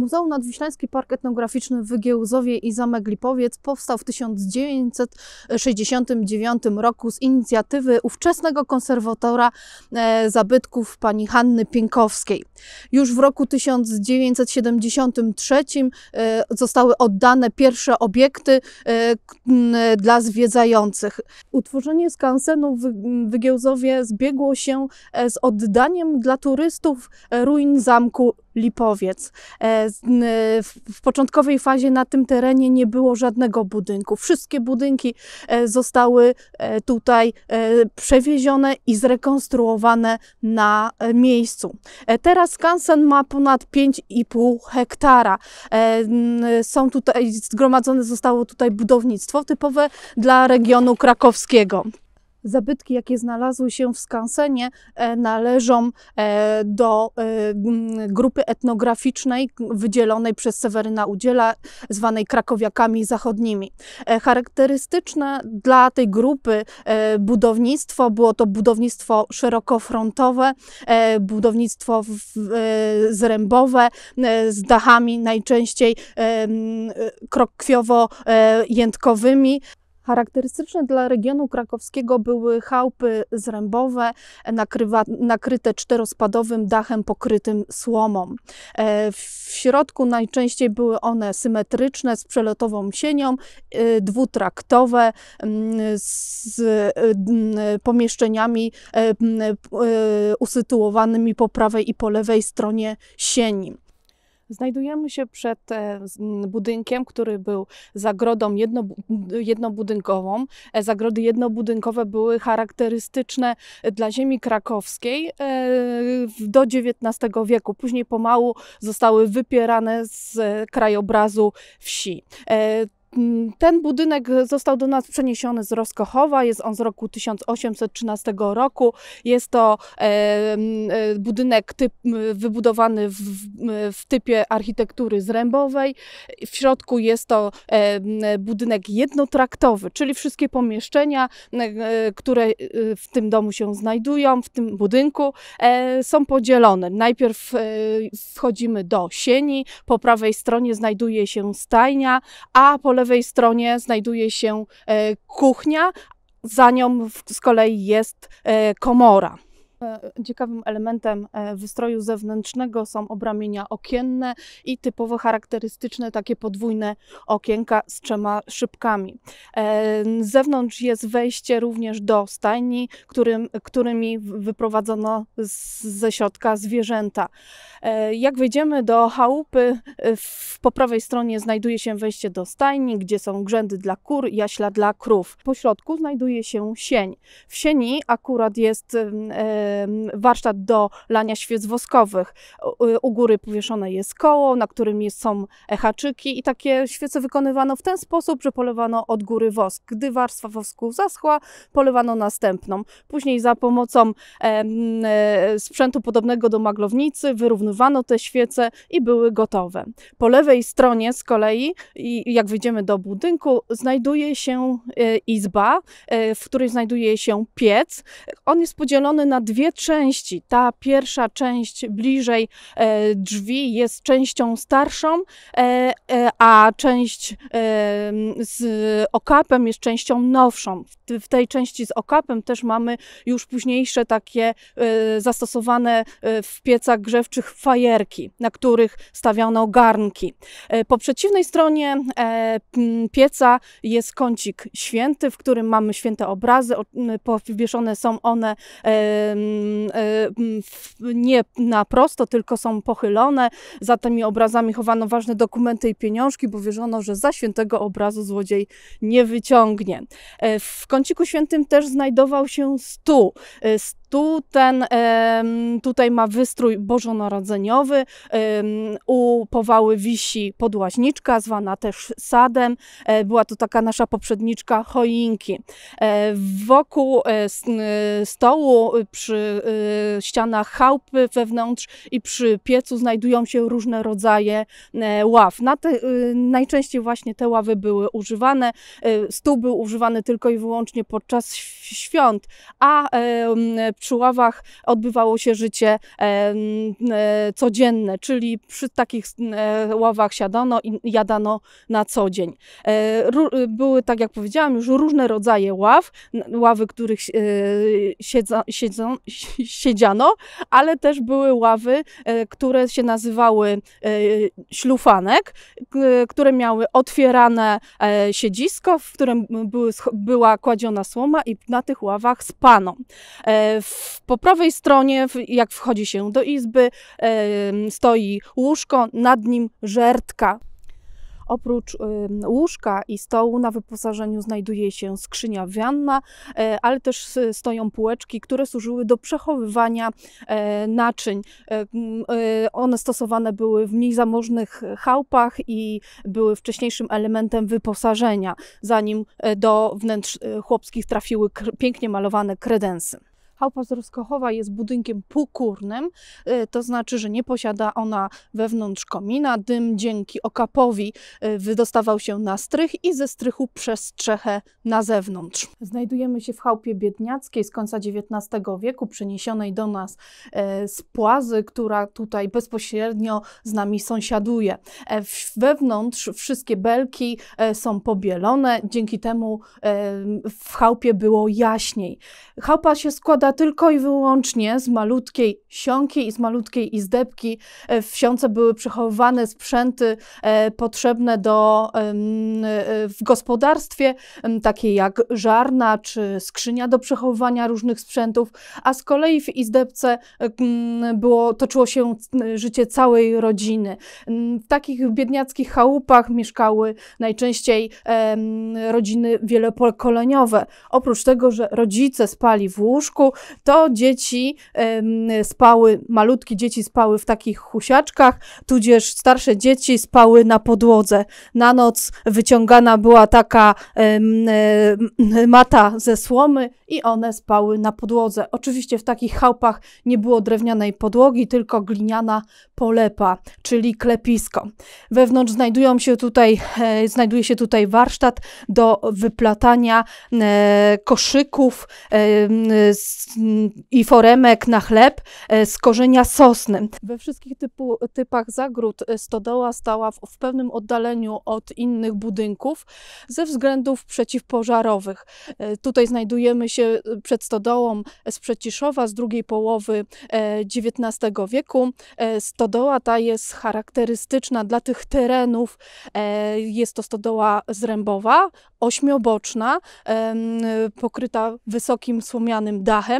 Muzeum Nadwiślański Park Etnograficzny w Giełzowie i Zamek Lipowiec powstał w 1969 roku z inicjatywy ówczesnego konserwatora e, zabytków pani Hanny Pienkowskiej. Już w roku 1973 e, zostały oddane pierwsze obiekty e, dla zwiedzających. Utworzenie skansenu w Giełzowie zbiegło się z oddaniem dla turystów ruin zamku Lipowiec. E, w początkowej fazie na tym terenie nie było żadnego budynku. Wszystkie budynki e, zostały e, tutaj przewiezione i zrekonstruowane na miejscu. Teraz Kansen ma ponad 5,5 hektara. Są tutaj, zgromadzone zostało tutaj budownictwo typowe dla regionu krakowskiego zabytki, jakie znalazły się w Skansenie, e, należą e, do e, grupy etnograficznej wydzielonej przez Seweryna Udziela, zwanej Krakowiakami Zachodnimi. Charakterystyczne dla tej grupy budownictwo było to budownictwo szerokofrontowe, budownictwo zrębowe z dachami najczęściej krokwiowo-jętkowymi. Charakterystyczne dla regionu krakowskiego były chałupy zrębowe nakrywa, nakryte czterospadowym dachem pokrytym słomą. E, w środku najczęściej były one symetryczne z przelotową sienią, e, dwutraktowe z e, pomieszczeniami usytuowanymi po prawej i po lewej stronie sieni. Znajdujemy się przed e, budynkiem, który był zagrodą jednobudynkową. E, zagrody jednobudynkowe były charakterystyczne dla ziemi krakowskiej e, do XIX wieku. Później pomału zostały wypierane z krajobrazu wsi. Ten budynek został do nas przeniesiony z Roskochowa, jest on z roku 1813 roku. Jest to e, e, budynek typ, wybudowany w, w, typie architektury zrębowej. W środku jest to e, budynek jednotraktowy, czyli wszystkie pomieszczenia, które w tym domu się znajdują, w tym budynku, są podzielone. Najpierw wchodzimy do sieni, po prawej stronie znajduje się stajnia, a po lewej stronie znajduje się e, kuchnia, za nią z kolei jest e, komora. E, ciekawym elementem e, wystroju zewnętrznego są obramienia okienne i typowo charakterystyczne takie podwójne okienka z trzema szybkami. Z e, zewnątrz jest wejście również do stajni, którym, którymi wyprowadzono z, ze środka zwierzęta. Jak wejdziemy do chałupy, po prawej stronie znajduje się wejście do stajni, gdzie są grzędy dla kur, jaśla dla krów. Po środku znajduje się sień. W sieni akurat jest warsztat do lania świec woskowych. U góry powieszone jest koło, na którym jest, są haczyki i takie świece wykonywano w ten sposób, że polewano od góry wosk. Gdy warstwa wosku zaschła, polewano następną. Później za pomocą e, sprzętu podobnego do maglownicy wyrównywano te świece i były gotowe. Po lewej stronie z kolei, jak wejdziemy do budynku, znajduje się e, izba, e, w której znajduje się piec. On jest podzielony na dwie dwie części. Ta pierwsza część bliżej e, drzwi jest częścią starszą, e, e, a część z okapem jest częścią nowszą. W tej części z okapem też mamy już późniejsze takie zastosowane w piecach grzewczych fajerki, na których stawiano garnki. Po przeciwnej stronie pieca jest kącik święty, w którym mamy święte obrazy. Powieszone są one Mm, e, mm, nie na prosto, tylko są pochylone. Za tymi obrazami chowano ważne dokumenty i pieniążki, bo wierzono, że za świętego obrazu złodziej nie wyciągnie. E, w kąciku świętym też znajdował się stół. E, stół ten tutaj ma wystrój bożonarodzeniowy. U powały wisi podłaźniczka, zwana też sadem. Była to taka nasza poprzedniczka choinki. Wokół stołu przy Y, ścianach chałupy wewnątrz i przy piecu znajdują się różne rodzaje e, ław. Na te, y, najczęściej właśnie te ławy były używane. Y, stół był używany tylko i wyłącznie podczas świąt, a przy ławach odbywało się życie e, codzienne, czyli przy takich e, ławach siadano i jadano na co dzień. Były, tak jak powiedziałam, już różne rodzaje ław, ławy, których siedzą, siedziano, ale też były ławy, e, które się nazywały e, ślufanek, e, które miały otwierane siedzisko, w którym były, była kładziona słoma i na tych ławach spano. po prawej stronie, jak wchodzi się do izby, stoi łóżko, nad nim żertka. Oprócz łóżka i stołu na wyposażeniu znajduje się skrzynia wianna, e, ale też stoją półeczki, które służyły do przechowywania e, naczyń. E, one stosowane były w mniej zamożnych chałupach i były wcześniejszym elementem wyposażenia, zanim do wnętrz chłopskich trafiły pięknie malowane kredensy. Chałupa Zroskochowa jest budynkiem pukurnym, y, to znaczy, że nie posiada ona wewnątrz komina. Dym dzięki okapowi y, wydostawał się na strych i ze strychu przez strzechę na zewnątrz. Znajdujemy się w chałupie biedniackiej z końca XIX wieku, przeniesionej do nas e, z Płazy, która tutaj bezpośrednio z nami sąsiaduje. E, wewnątrz wszystkie belki e, są pobielone, dzięki temu w chałupie było jaśniej. Chałupa się składa tylko i wyłącznie z malutkiej sionki i z malutkiej izdebki. E, w sionce były przechowywane sprzęty e, potrzebne do, e, w gospodarstwie, takie jak żarna czy skrzynia do przechowywania różnych sprzętów, a z kolei w izdebce było, toczyło się życie całej rodziny. W takich biedniackich chałupach mieszkały najczęściej rodziny wielopokoleniowe. Oprócz tego, że rodzice spali w łóżku, to dzieci spały, malutkie dzieci spały w takich husiaczkach, tudzież starsze dzieci spały na podłodze. Na noc wyciągana była taka mata ze słomy i one spały na podłodze. Oczywiście w takich chałpach nie było drewnianej podłogi, tylko gliniana polepa, czyli klepisko. Wewnątrz znajdują się tutaj, e, znajduje się tutaj warsztat do wyplatania e, koszyków z i foremek na chleb e, z korzenia sosny. We wszystkich typu, typach zagród e, stodoła stała w, w pewnym oddaleniu od innych budynków ze względów przeciwpożarowych. E, tutaj znajdujemy się przed stodołą z Przeciszowa z drugiej połowy XIX wieku. Stodoła ta jest charakterystyczna dla tych terenów. Jest to stodoła zrębowa, ośmioboczna, pokryta wysokim słomianym dachem.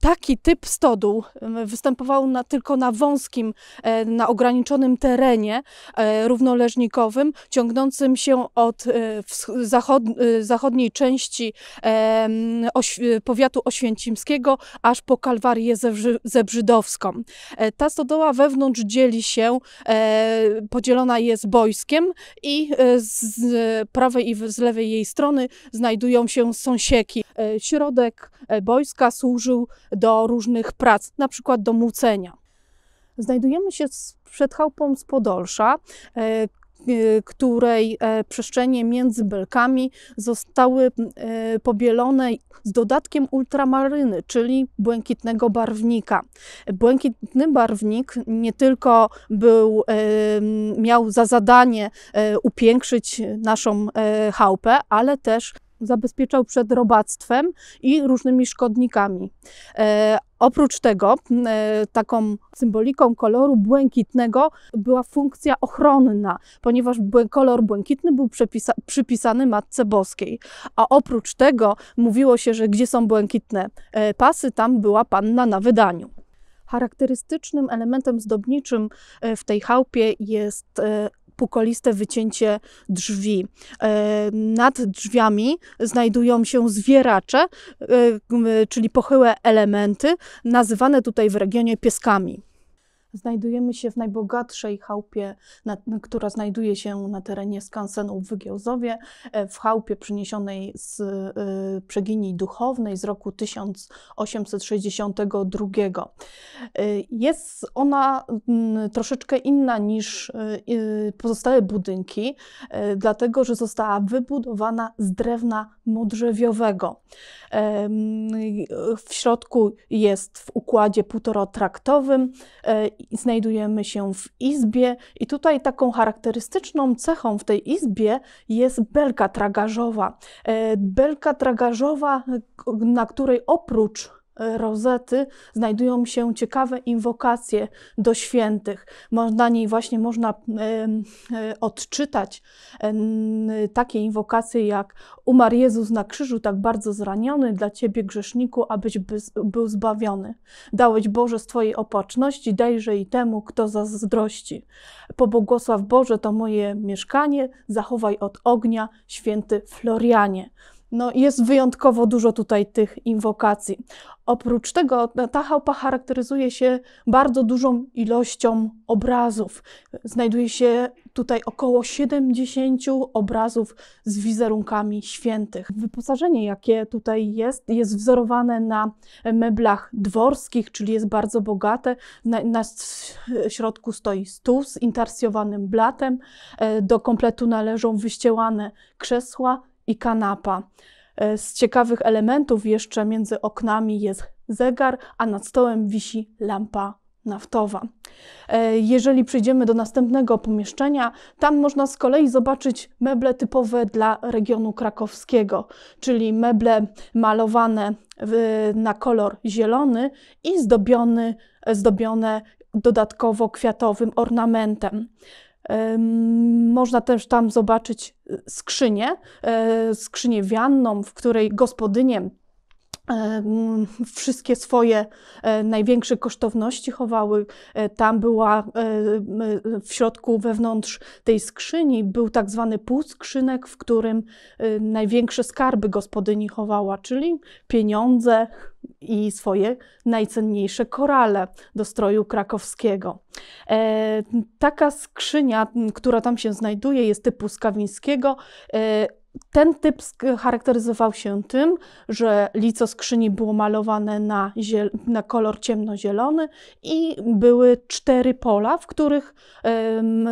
taki typ stodół występował na, tylko na wąskim, e, na ograniczonym terenie e, równoleżnikowym, ciągnącym się od e, zachod, zachodniej części oś, powiatu oświęcimskiego aż po Kalwarię Zebrzydowską. Ta stodoła wewnątrz dzieli się, podzielona jest boiskiem i z prawej i z lewej jej strony znajdują się sąsieki. Środek boiska służył do różnych prac, na przykład do mucenia. Znajdujemy się przed chałupą z Podolsza, e, której e, przestrzenie między belkami zostały e, pobielone z dodatkiem ultramaryny, czyli błękitnego barwnika. Błękitny barwnik nie tylko był, miał za zadanie upiększyć naszą chałupę, ale też zabezpieczał przed robactwem i różnymi szkodnikami. E, oprócz tego, e, taką symboliką koloru błękitnego była funkcja ochronna, ponieważ kolor błękitny był przypisany Matce Boskiej. A oprócz tego mówiło się, że gdzie są błękitne e, pasy, tam była panna na wydaniu. Charakterystycznym elementem zdobniczym e, w tej chałupie jest e, pukoliste wycięcie drzwi. E, nad drzwiami znajdują się zwieracze, e, czyli pochyłe elementy, nazywane tutaj w regionie pieskami. Znajdujemy się w najbogatszej chałupie, na, która znajduje się na terenie skansenu w Wygiełzowie, e, w chałupie przyniesionej z y, duchownej z roku 1862. Y, e, jest ona y, troszeczkę inna niż y, pozostałe budynki, y, dlatego że została wybudowana z drewna modrzewiowego. Y, w środku jest w układzie półtorotraktowym znajdujemy się w izbie i tutaj taką charakterystyczną cechą w tej izbie jest belka tragarzowa. E, belka tragarzowa, na której oprócz rozety znajdują się ciekawe inwokacje do świętych. Na niej właśnie można e, odczytać takie inwokacje jak Umarł Jezus na krzyżu, tak bardzo zraniony dla Ciebie grzeszniku, abyś był zbawiony. Dałeś Boże z Twojej opatrzności, dajże i temu, kto zazdrości. Pobłogosław Boże to moje mieszkanie, zachowaj od ognia, święty Florianie. No, jest wyjątkowo dużo tutaj tych inwokacji. Oprócz tego no, ta chałpa charakteryzuje się bardzo dużą ilością obrazów. Znajduje się tutaj około 70 obrazów z wizerunkami świętych. Wyposażenie, jakie tutaj jest, jest wzorowane na meblach dworskich, czyli jest bardzo bogate. Na, na środku stoi stół z intarsjowanym blatem. E, do kompletu należą wyściełane krzesła i kanapa. E, z ciekawych elementów jeszcze między oknami jest zegar, a nad stołem wisi lampa naftowa. E, jeżeli przejdziemy do następnego pomieszczenia, tam można z kolei zobaczyć meble typowe dla regionu krakowskiego, czyli meble malowane w, na kolor zielony i zdobiony, zdobione dodatkowo kwiatowym ornamentem. Można też tam zobaczyć y, skrzynię, e, skrzynię wianną, w której gospodyniem wszystkie swoje e, największe kosztowności chowały. E, tam była e, w środku, wewnątrz tej skrzyni, był tak zwany półskrzynek, w którym największe skarby gospodyni chowała, czyli pieniądze i swoje najcenniejsze korale do stroju krakowskiego. Taka skrzynia, która tam się znajduje, jest typu Skawińskiego ten typ charakteryzował się tym, że lico skrzyni było malowane na, na kolor ciemnozielony i były cztery pola, w których um,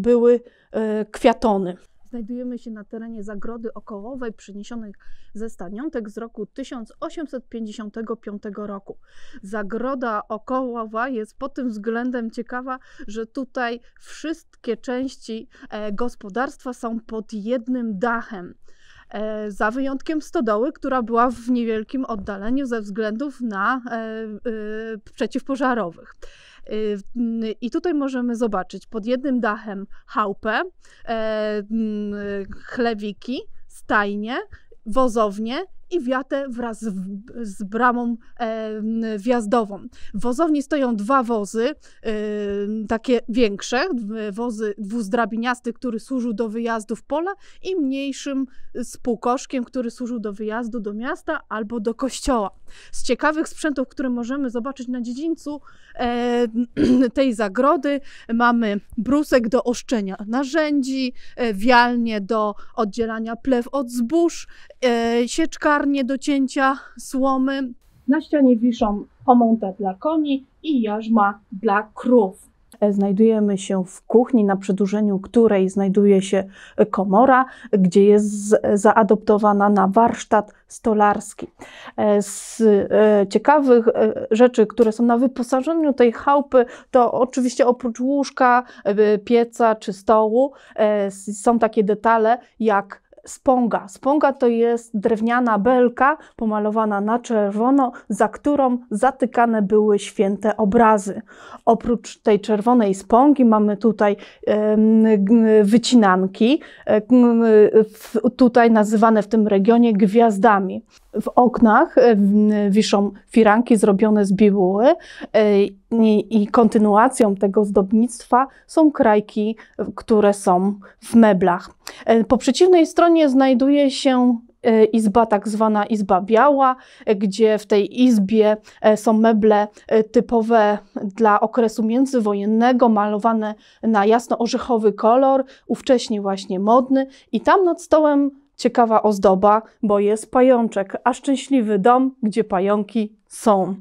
były e, kwiatony. Znajdujemy się na terenie zagrody okołowej przeniesionych ze staniątek z roku 1855 roku. Zagroda okołowa jest pod tym względem ciekawa, że tutaj wszystkie części e, gospodarstwa są pod jednym dachem e, za wyjątkiem stodoły, która była w niewielkim oddaleniu ze względów na e, e, przeciwpożarowych. Y, I tutaj możemy zobaczyć pod jednym dachem chałupę, e, chlewiki, stajnie, wozownię i wiatę wraz z, bramą e, wjazdową. W wozowni stoją dwa wozy, y, takie większe, wozy dwuzdrabiniasty, który służył do wyjazdu w pole i mniejszym z półkoszkiem, który służył do wyjazdu do miasta albo do kościoła. Z ciekawych sprzętów, które możemy zobaczyć na dziedzińcu e, tej zagrody, mamy brusek do oszczenia narzędzi, e, wialnie do oddzielania plew od zbóż, e, sieczkarnie do cięcia słomy. Na ścianie wiszą pomąte dla koni i jarzma dla krów. Znajdujemy się w kuchni, na przedłużeniu której znajduje się komora, gdzie jest zaadoptowana na warsztat stolarski. E, z e, ciekawych e, rzeczy, które są na wyposażeniu tej chałupy, to oczywiście oprócz łóżka, pieca czy stołu są takie detale jak sponga. Sponga to jest drewniana belka pomalowana na czerwono, za którą zatykane były święte obrazy. Oprócz tej czerwonej spongi mamy tutaj wycinanki, e, tutaj nazywane w tym regionie gwiazdami w oknach e, wiszą firanki zrobione z bibuły e, i kontynuacją tego zdobnictwa są krajki, które są w meblach. E, po przeciwnej stronie znajduje się izba, tak zwana izba biała, gdzie w tej izbie są meble typowe dla okresu międzywojennego, malowane na jasno-orzechowy kolor, ówcześnie właśnie modny i tam nad stołem ciekawa ozdoba, bo jest pajączek, a szczęśliwy dom, gdzie pająki są.